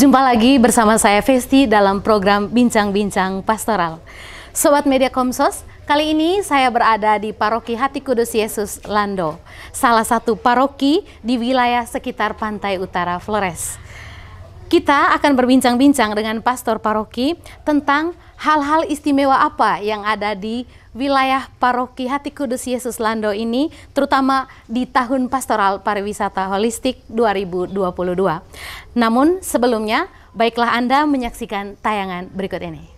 Jumpa lagi bersama saya Festi dalam program Bincang-Bincang Pastoral. Sobat Media Komsos, kali ini saya berada di Paroki Hati Kudus Yesus Lando, salah satu paroki di wilayah sekitar pantai utara Flores. Kita akan berbincang-bincang dengan pastor paroki tentang hal-hal istimewa apa yang ada di wilayah paroki Hati Kudus Yesus Lando ini terutama di tahun pastoral pariwisata holistik 2022. Namun sebelumnya, baiklah Anda menyaksikan tayangan berikut ini.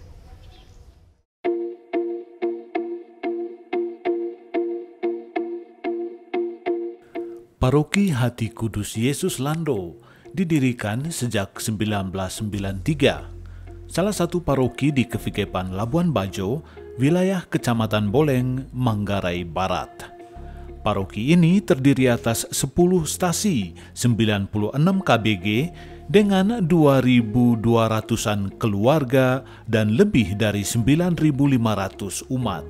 Paroki Hati Kudus Yesus Lando didirikan sejak 1993. Salah satu paroki di Kevikepan Labuan Bajo wilayah Kecamatan Boleng, Manggarai Barat. Paroki ini terdiri atas 10 stasi 96 KBG dengan 2.200-an keluarga dan lebih dari 9.500 umat.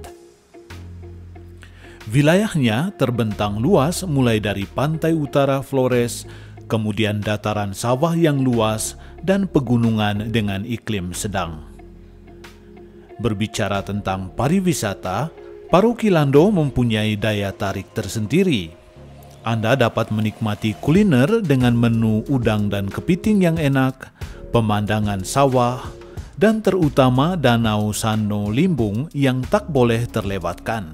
Wilayahnya terbentang luas mulai dari pantai utara Flores, kemudian dataran sawah yang luas, dan pegunungan dengan iklim sedang. Berbicara tentang pariwisata, Paroki Lando mempunyai daya tarik tersendiri. Anda dapat menikmati kuliner dengan menu udang dan kepiting yang enak, pemandangan sawah, dan terutama Danau Sano Limbung yang tak boleh terlewatkan.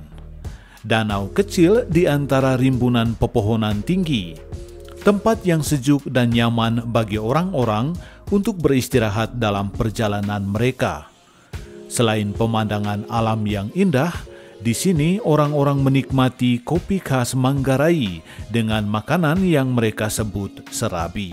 Danau kecil di antara rimbunan pepohonan tinggi, tempat yang sejuk dan nyaman bagi orang-orang untuk beristirahat dalam perjalanan mereka. Selain pemandangan alam yang indah, di sini orang-orang menikmati kopi khas Manggarai dengan makanan yang mereka sebut serabi.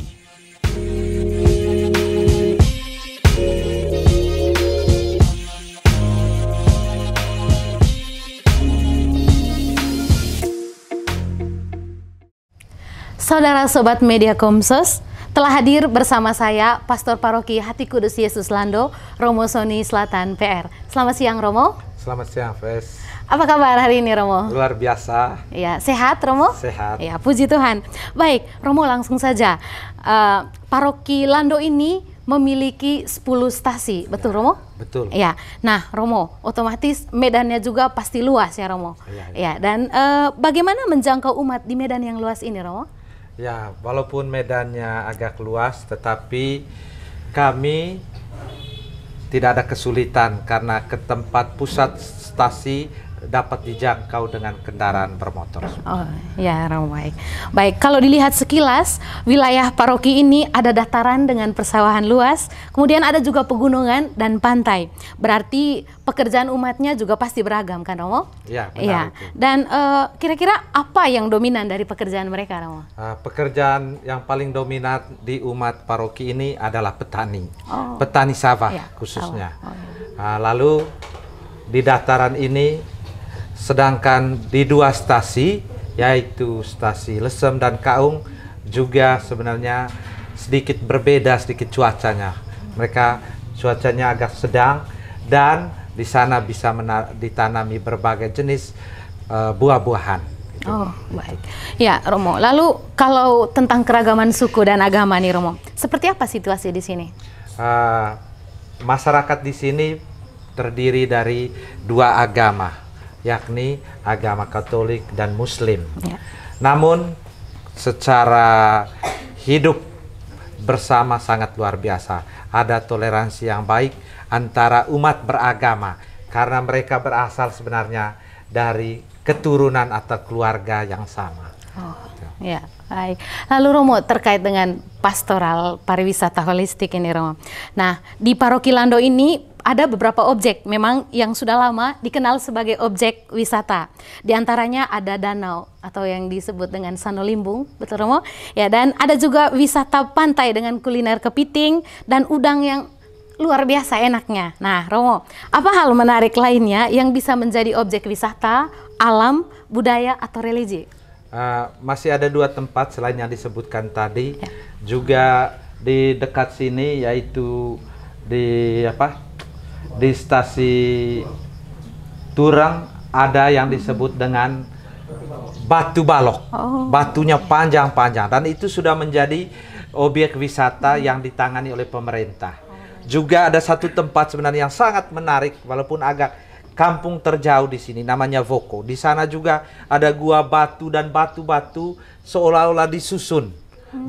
Saudara Sobat Media Komsos, telah hadir bersama saya Pastor Paroki Hati Kudus Yesus Lando, Romo Soni Selatan PR. Selamat siang Romo. Selamat siang Fes. Apa kabar hari ini Romo? Luar biasa. Ya, sehat Romo? Sehat. Ya, puji Tuhan. Baik, Romo langsung saja. Uh, Paroki Lando ini memiliki 10 stasi, iya, betul Romo? Betul. Ya. Nah, Romo, otomatis medannya juga pasti luas ya Romo. Ya, ya. ya dan uh, bagaimana menjangkau umat di medan yang luas ini, Romo? Ya, walaupun medannya agak luas, tetapi kami tidak ada kesulitan karena ke tempat pusat stasi dapat dijangkau dengan kendaraan bermotor. Oh, ya, ramai. Baik, kalau dilihat sekilas, wilayah paroki ini ada dataran dengan persawahan luas, kemudian ada juga pegunungan dan pantai. Berarti pekerjaan umatnya juga pasti beragam, kan Romo? Ya, benar ya. Dan eh, kira-kira uh, apa yang dominan dari pekerjaan mereka, Romo? Uh, pekerjaan yang paling dominan di umat paroki ini adalah petani. Oh. Petani sawah ya, khususnya. Oh. ya. Uh, lalu di dataran ini Sedangkan di dua stasi yaitu stasi Lesem dan Kaung juga sebenarnya sedikit berbeda sedikit cuacanya. Mereka cuacanya agak sedang dan di sana bisa ditanami berbagai jenis uh, buah-buahan. Oh, baik. Ya, Romo. Lalu kalau tentang keragaman suku dan agama nih, Romo. Seperti apa situasi di sini? Uh, masyarakat di sini terdiri dari dua agama yakni agama Katolik dan Muslim. Ya. Namun secara hidup bersama sangat luar biasa. Ada toleransi yang baik antara umat beragama karena mereka berasal sebenarnya dari keturunan atau keluarga yang sama. Oh, ya. Baik. Lalu Romo terkait dengan pastoral pariwisata holistik ini Romo. Nah, di Paroki Lando ini ada beberapa objek memang yang sudah lama dikenal sebagai objek wisata. Di antaranya ada danau atau yang disebut dengan Sanolimbung, betul Romo? Ya, dan ada juga wisata pantai dengan kuliner kepiting dan udang yang luar biasa enaknya. Nah, Romo, apa hal menarik lainnya yang bisa menjadi objek wisata, alam, budaya atau religi? Uh, masih ada dua tempat selain yang disebutkan tadi, ya. juga di dekat sini yaitu di apa di stasi Turang ada yang disebut dengan batu balok. Oh. Batunya panjang-panjang dan itu sudah menjadi objek wisata yang ditangani oleh pemerintah. Juga ada satu tempat sebenarnya yang sangat menarik walaupun agak kampung terjauh di sini namanya Voko. Di sana juga ada gua batu dan batu-batu seolah-olah disusun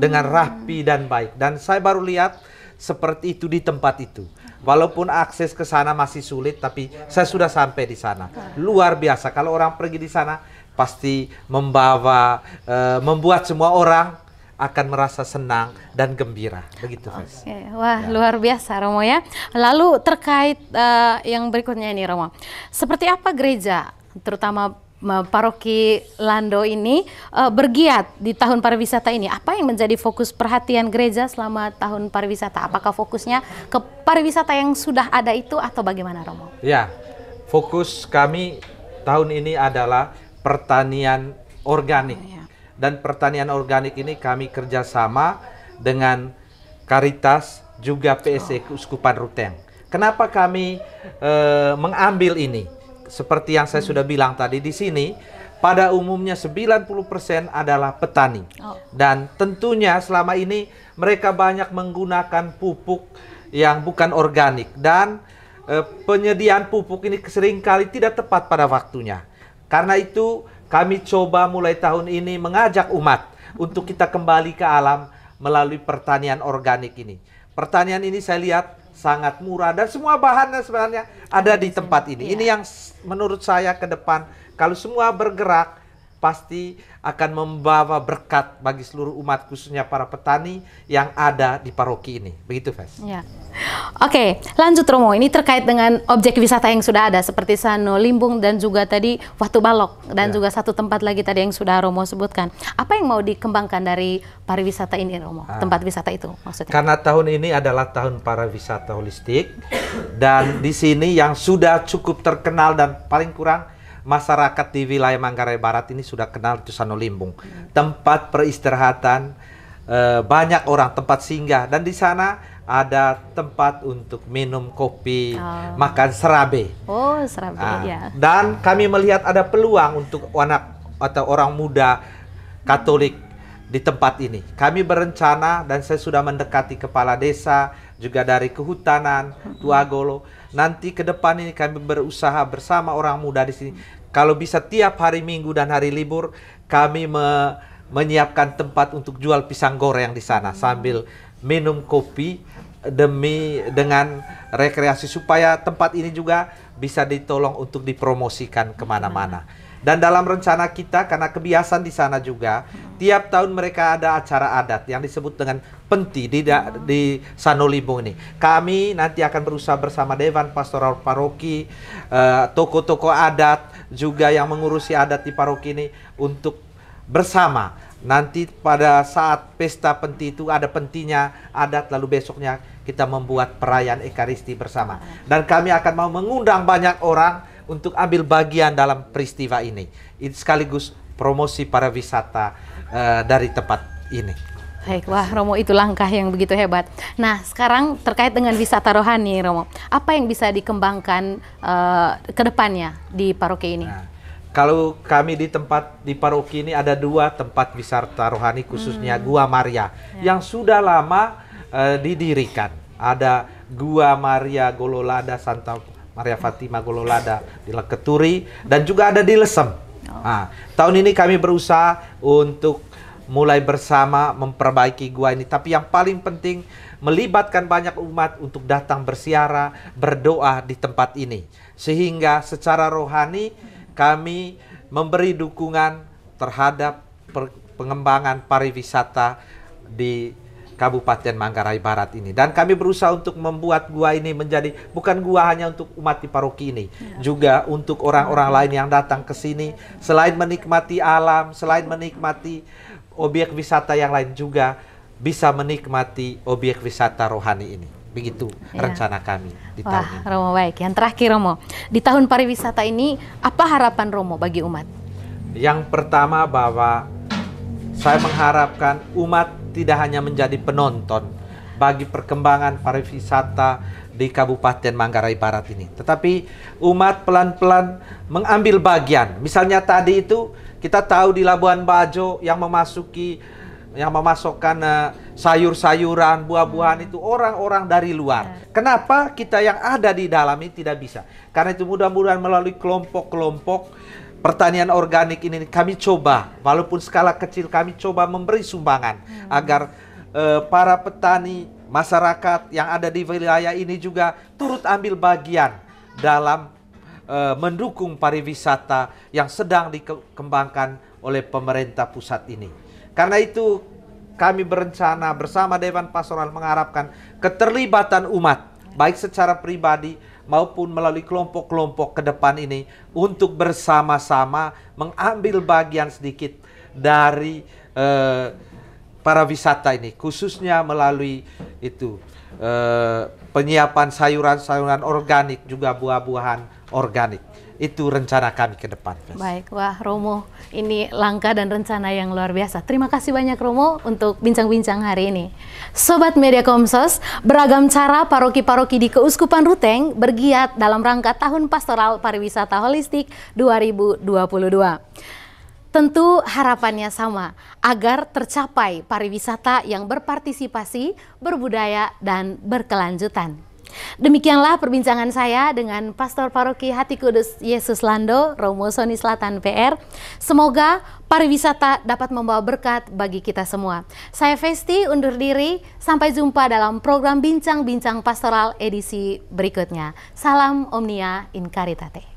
dengan hmm. rapi dan baik. Dan saya baru lihat seperti itu di tempat itu. Walaupun akses ke sana masih sulit, tapi saya sudah sampai di sana. Luar biasa. Kalau orang pergi di sana, pasti membawa, uh, membuat semua orang akan merasa senang dan gembira begitu Fes. Okay. Wah ya. luar biasa Romo ya. Lalu terkait uh, yang berikutnya ini Romo, seperti apa gereja terutama paroki Lando ini uh, bergiat di tahun pariwisata ini. Apa yang menjadi fokus perhatian gereja selama tahun pariwisata? Apakah fokusnya ke pariwisata yang sudah ada itu atau bagaimana Romo? Ya, fokus kami tahun ini adalah pertanian organik. Oh, ya. Dan pertanian organik ini kami kerjasama dengan Karitas juga PSE oh. Uskupan Ruteng. Kenapa kami e, mengambil ini? seperti yang saya sudah bilang tadi di sini, pada umumnya 90% adalah petani. Oh. Dan tentunya selama ini mereka banyak menggunakan pupuk yang bukan organik dan eh, penyediaan pupuk ini seringkali tidak tepat pada waktunya. Karena itu kami coba mulai tahun ini mengajak umat untuk kita kembali ke alam melalui pertanian organik ini. Pertanian ini saya lihat sangat murah dan semua bahannya sebenarnya ada di iya, tempat ini. Iya. Ini yang menurut saya ke depan kalau semua bergerak pasti akan membawa berkat bagi seluruh umat khususnya para petani yang ada di paroki ini. Begitu, Fes. Ya. Oke, lanjut Romo. Ini terkait dengan objek wisata yang sudah ada seperti Sano Limbung dan juga tadi Watu Balok dan ya. juga satu tempat lagi tadi yang sudah Romo sebutkan. Apa yang mau dikembangkan dari pariwisata ini, Romo? Ah. Tempat wisata itu maksudnya. Karena tahun ini adalah tahun pariwisata holistik dan di sini yang sudah cukup terkenal dan paling kurang masyarakat di wilayah Manggarai Barat ini sudah kenal Cusano Limbung. Hmm. Tempat peristirahatan eh, banyak orang, tempat singgah dan di sana ada tempat untuk minum kopi, oh. makan serabe. Oh, serabe nah, ya. Dan kami melihat ada peluang untuk anak atau orang muda Katolik di tempat ini. Kami berencana dan saya sudah mendekati kepala desa juga dari kehutanan Tuagolo Nanti ke depan ini kami berusaha bersama orang muda di sini. Kalau bisa tiap hari Minggu dan hari libur kami me menyiapkan tempat untuk jual pisang goreng di sana sambil minum kopi demi dengan rekreasi supaya tempat ini juga bisa ditolong untuk dipromosikan kemana-mana. Dan dalam rencana kita, karena kebiasaan di sana juga, tiap tahun mereka ada acara adat yang disebut dengan penti di, da, di Sanolibung ini. Kami nanti akan berusaha bersama Dewan Pastoral Paroki, toko eh, toko-toko adat juga yang mengurusi adat di paroki ini untuk bersama. Nanti pada saat pesta penti itu ada pentinya adat lalu besoknya kita membuat perayaan Ekaristi bersama. Dan kami akan mau mengundang banyak orang untuk ambil bagian dalam peristiwa ini. Itu sekaligus promosi para wisata uh, dari tempat ini. Baiklah Romo itu langkah yang begitu hebat. Nah sekarang terkait dengan wisata rohani Romo, apa yang bisa dikembangkan uh, ke depannya di paroki ini? Nah, kalau kami di tempat di paroki ini ada dua tempat wisata rohani khususnya hmm. Gua Maria ya. yang sudah lama uh, didirikan. Ada Gua Maria Gololada Santa Maria Fatima Gololada di Leketuri dan juga ada di Lesem. Oh. Nah, tahun ini kami berusaha untuk mulai bersama memperbaiki gua ini tapi yang paling penting melibatkan banyak umat untuk datang bersiara berdoa di tempat ini sehingga secara rohani kami memberi dukungan terhadap pengembangan pariwisata di Kabupaten Manggarai Barat ini. Dan kami berusaha untuk membuat gua ini menjadi bukan gua hanya untuk umat di paroki ini, ya. juga untuk orang-orang lain yang datang ke sini selain menikmati alam, selain menikmati objek wisata yang lain juga bisa menikmati objek wisata rohani ini. Begitu ya. rencana kami di Wah, tahun ini. Romo baik. Yang terakhir Romo, di tahun pariwisata ini apa harapan Romo bagi umat? Yang pertama bahwa saya mengharapkan umat tidak hanya menjadi penonton bagi perkembangan pariwisata di Kabupaten Manggarai Barat ini, tetapi umat pelan-pelan mengambil bagian. Misalnya tadi itu kita tahu di Labuan Bajo yang memasuki yang memasukkan uh, sayur-sayuran, buah-buahan itu orang-orang dari luar. Iya. Kenapa kita yang ada di dalam ini tidak bisa? Karena itu mudah-mudahan melalui kelompok-kelompok pertanian organik ini kami coba walaupun skala kecil kami coba memberi sumbangan hmm. agar uh, para petani masyarakat yang ada di wilayah ini juga turut ambil bagian dalam uh, mendukung pariwisata yang sedang dikembangkan oleh pemerintah pusat ini. Karena itu kami berencana bersama Dewan Pastoral mengharapkan keterlibatan umat baik secara pribadi maupun melalui kelompok-kelompok ke depan ini untuk bersama-sama mengambil bagian sedikit dari eh, para wisata ini khususnya melalui itu eh, penyiapan sayuran-sayuran organik juga buah-buahan organik itu rencana kami ke depan. Fes. Baik, wah Romo, ini langkah dan rencana yang luar biasa. Terima kasih banyak Romo untuk bincang-bincang hari ini. Sobat Media Komsos, beragam cara paroki-paroki di Keuskupan Ruteng bergiat dalam rangka Tahun Pastoral Pariwisata Holistik 2022. Tentu harapannya sama, agar tercapai pariwisata yang berpartisipasi, berbudaya, dan berkelanjutan. Demikianlah perbincangan saya dengan Pastor Paroki Hati Kudus Yesus Lando, Romo Soni Selatan PR. Semoga pariwisata dapat membawa berkat bagi kita semua. Saya Festi undur diri, sampai jumpa dalam program Bincang-Bincang Pastoral edisi berikutnya. Salam Omnia in Caritate.